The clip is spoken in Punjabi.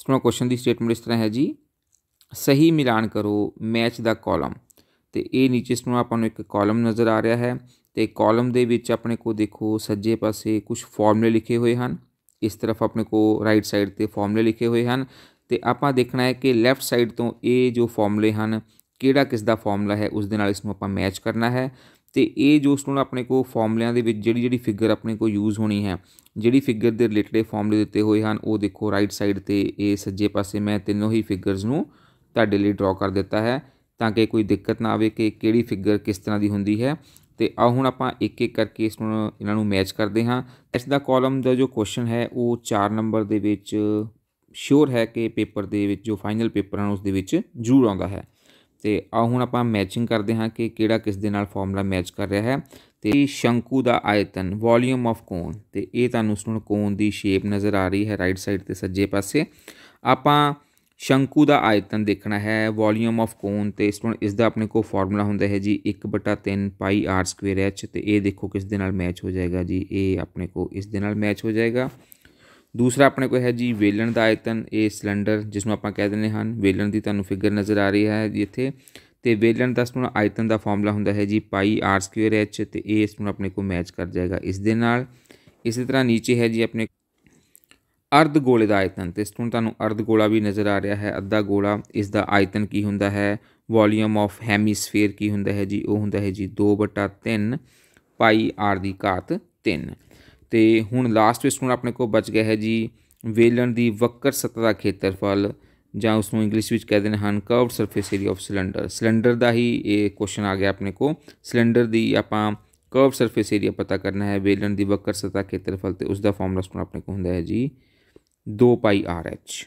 ਸਟੂਡੈਂਟ ਕੁਐਸਚਨ ਦੀ ਸਟੇਟਮੈਂਟ ਇਸ ਤਰ੍ਹਾਂ ਹੈ ਜੀ ਸਹੀ ਮਿਲਾਨ ਕਰੋ ਮੈਚ ਦਾ ਕਾਲਮ ਤੇ ਇਹ ਨੀਚੇ ਨੂੰ ਆਪਾਂ ਨੂੰ ਇੱਕ ਕਾਲਮ ਨਜ਼ਰ ਆ ਰਿਹਾ ਹੈ ਤੇ ਕਾਲਮ ਦੇ ਵਿੱਚ ਆਪਣੇ ਕੋ ਦੇਖੋ ਸੱਜੇ ਪਾਸੇ ਕੁਝ ਫਾਰਮੂਲੇ ਲਿਖੇ ਹੋਏ ਹਨ ਇਸ ਤਰਫ ਆਪਣੇ ਕੋ ਰਾਈਟ ਸਾਈਡ ਤੇ ਫਾਰਮੂਲੇ ਲਿਖੇ ਹੋਏ ਹਨ ਤੇ ਆਪਾਂ ਦੇਖਣਾ ਹੈ ਕਿ ਲੈਫਟ ਸਾਈਡ ਤੋਂ ਇਹ ਜੋ ਫਾਰਮੂਲੇ ਹਨ ਕਿਹੜਾ ਕਿਸ ਦਾ ਫਾਰਮੂਲਾ ਹੈ ਉਸ ਦੇ ਨਾਲ ਇਸ ਨੂੰ ਆਪਾਂ ਮੈਚ ਕਰਨਾ ਹੈ ਤੇ ਇਹ ਜੋ ਸਟੂਡੈਂਟ ਆਪਣੇ ਕੋ ਫਾਰਮੂਲਿਆਂ ਦੇ ਵਿੱਚ ਜਿਹੜੀ ਜਿਹੜੀ ਫਿਗਰ ਆਪਣੇ ਕੋ ਯੂਜ਼ ਹੋਣੀ ਹੈ ਜਿਹੜੀ ਫਿਗਰ ਦੇ ਰਿਲੇਟਡ ਫਾਰਮੂਲੇ ਦਿੱਤੇ ਹੋਏ ਹਨ ਉਹ ਦੇਖੋ ਰਾਈਟ ਸਾਈਡ ਤੇ ਇਹ ਸੱਜੇ ਪਾਸੇ ਮੈਂ ਤਿੰਨੋਂ ਹੀ ਫਿਗਰਸ ਨੂੰ ਤੁਹਾਡੇ ਲਈ ਡਰਾ ਕਰ ਦਿੱਤਾ ਹੈ ਤਾਂ ਕਿ ਕੋਈ ਦਿੱਕਤ ਨਾ ਆਵੇ ਕਿ ਕਿਹੜੀ ਫਿਗਰ ਕਿਸ ਤਰ੍ਹਾਂ ਦੀ ਹੁੰਦੀ ਹੈ ਤੇ ਆ ਹੁਣ ਆਪਾਂ ਇੱਕ ਇੱਕ ਕਰਕੇ ਇਸ ਨੂੰ ਇਹਨਾਂ ਨੂੰ ਮੈਚ ਕਰਦੇ ਹਾਂ ਇਸ ਦਾ ਕਾਲਮ ਦਾ ਜੋ ਕੁਐਸਚਨ ਹੈ ਉਹ 4 ਨੰਬਰ ਦੇ ਵਿੱਚ ਸ਼ੋਰ ਹੈ ਕਿ ਪੇਪਰ ਦੇ ਵਿੱਚ ਜੋ ਫਾਈਨਲ ਪੇਪਰ ਹਨ ਉਸ ਦੇ ਵਿੱਚ ਜ਼ਰੂਰ ਆਉਂਦਾ ਹੈ ਤੇ ਆ ਹੁਣ ਆਪਾਂ ਮੈਚਿੰਗ ਕਰਦੇ ਹਾਂ ਕਿ ਕਿਹੜਾ ਕਿਸ ਦੇ ਨਾਲ ਫਾਰਮੂਲਾ ਮੈਚ ਕਰ ਰਿਹਾ ਹੈ ਤੇ ਸ਼ੰਕੂ ਦਾ ਆਇਤਨ ਵੋਲਿਊਮ ਆਫ ਕੋਨ ਤੇ ਇਹ ਤੁਹਾਨੂੰ ਉਸ ਨੂੰ ਕੋਨ ਦੀ ਸ਼ੇਪ ਨਜ਼ਰ ਆ ਰਹੀ ਹੈ ਰਾਈਟ ਸਾਈਡ ਤੇ ਸੱਜੇ ਪਾਸੇ ਆਪਾਂ ਸ਼ੰਕੂ ਦਾ ਆਇਤਨ ਦੇਖਣਾ ਹੈ ਵੋਲਿਊਮ ਆਫ ਕੋਨ ਤੇ ਨੂੰ ਇਸ ਦਾ ਆਪਣੇ ਕੋਲ ਫਾਰਮੂਲਾ ਹੁੰਦਾ ਹੈ ਜੀ 1/3 ਪਾਈ r² h ਤੇ ਇਹ ਦੇਖੋ ਕਿਸ ਦੇ ਨਾਲ ਮੈਚ ਹੋ ਜਾਏਗਾ ਜੀ ਇਹ ਆਪਣੇ ਕੋਲ ਇਸ ਦੇ ਨਾਲ ਮੈਚ ਹੋ ਜਾਏਗਾ ਦੂਸਰਾ ਆਪਣੇ ਕੋਲ ਹੈ ਜੀ ਵੇਲਣ ਦਾ ਆਇਤਨ ਇਹ ਸਿਲੰਡਰ ਜਿਸ ਨੂੰ ਆਪਾਂ ਕਹਿ ਦਿੰਦੇ ਹਨ ਵੇਲਣ ਦੀ ਤੁਹਾਨੂੰ ਫਿਗਰ ਨਜ਼ਰ ਆ ਰਹੀ ਹੈ ਇੱਥੇ ਤੇ ਵੇਲਣ ਦਾ ਸਟੂਣਾ ਆਇਤਨ ਦਾ ਫਾਰਮੂਲਾ ਹੁੰਦਾ ਹੈ ਜੀ ਪਾਈ ਆਰ ਸਕੁਅਰ ਐਚ ਤੇ ਇਹ ਇਸ ਨੂੰ ਆਪਣੇ ਕੋਲ ਮੈਚ ਕਰ ਜਾਏਗਾ ਇਸ ਦੇ ਨਾਲ ਇਸੇ ਤਰ੍ਹਾਂ ਨੀਚੇ ਹੈ ਜੀ ਆਪਣੇ ਅਰਧ ਗੋਲੇ ਦਾ ਆਇਤਨ ਤੇ ਇਸ ਨੂੰ ਤੁਹਾਨੂੰ ਅਰਧ ਗੋਲਾ ਵੀ ਨਜ਼ਰ ਆ ਰਿਹਾ ਹੈ ਅੱਧਾ ਗੋਲਾ ਇਸ ਦਾ ਆਇਤਨ ਕੀ ਹੁੰਦਾ ਹੈ ਵੋਲੀਅਮ ਆਫ ਹੈਮੀਸਫੀਅਰ ਕੀ ਹੁੰਦਾ ਹੈ ਜੀ ਉਹ ਹੁੰਦਾ ਹੈ ਜੀ 2/3 ਪਾਈ ਆਰ ਦੀ ਘਾਤ 3 ਤੇ ਹੁਣ ਲਾਸਟ ਵਿੱਚ ਹੁਣ ਆਪਣੇ ਕੋਲ ਬਚ ਗਿਆ ਹੈ ਜੀ ਵੇਲਣ ਦੀ ਵਕਰ ਸਤਹ ਦਾ ਖੇਤਰਫਲ ਜਾਂ ਉਸ ਨੂੰ ਇੰਗਲਿਸ਼ ਵਿੱਚ ਕਹਿੰਦੇ ਹਨ curved surface area of cylinder cylinder ਦਾ ਹੀ ਇਹ ਕੁਐਸਚਨ ਆ ਗਿਆ ਆਪਣੇ ਕੋ ਸਿਲੰਡਰ ਦੀ ਆਪਾਂ ਕਰਵ ਸਰਫੇਸ ਏਰੀਆ ਪਤਾ ਕਰਨਾ ਹੈ ਵੇਲਣ ਦੀ ਵਕਰ ਸਤਹ ਖੇਤਰਫਲ ਤੇ ਉਸ ਦਾ ਫਾਰਮੂਲਾ ਸੁਣ ਆਪਣੇ ਕੋ ਹੁੰਦਾ ਹੈ ਜੀ 2 ਪਾਈ ਆਰ ਐਚ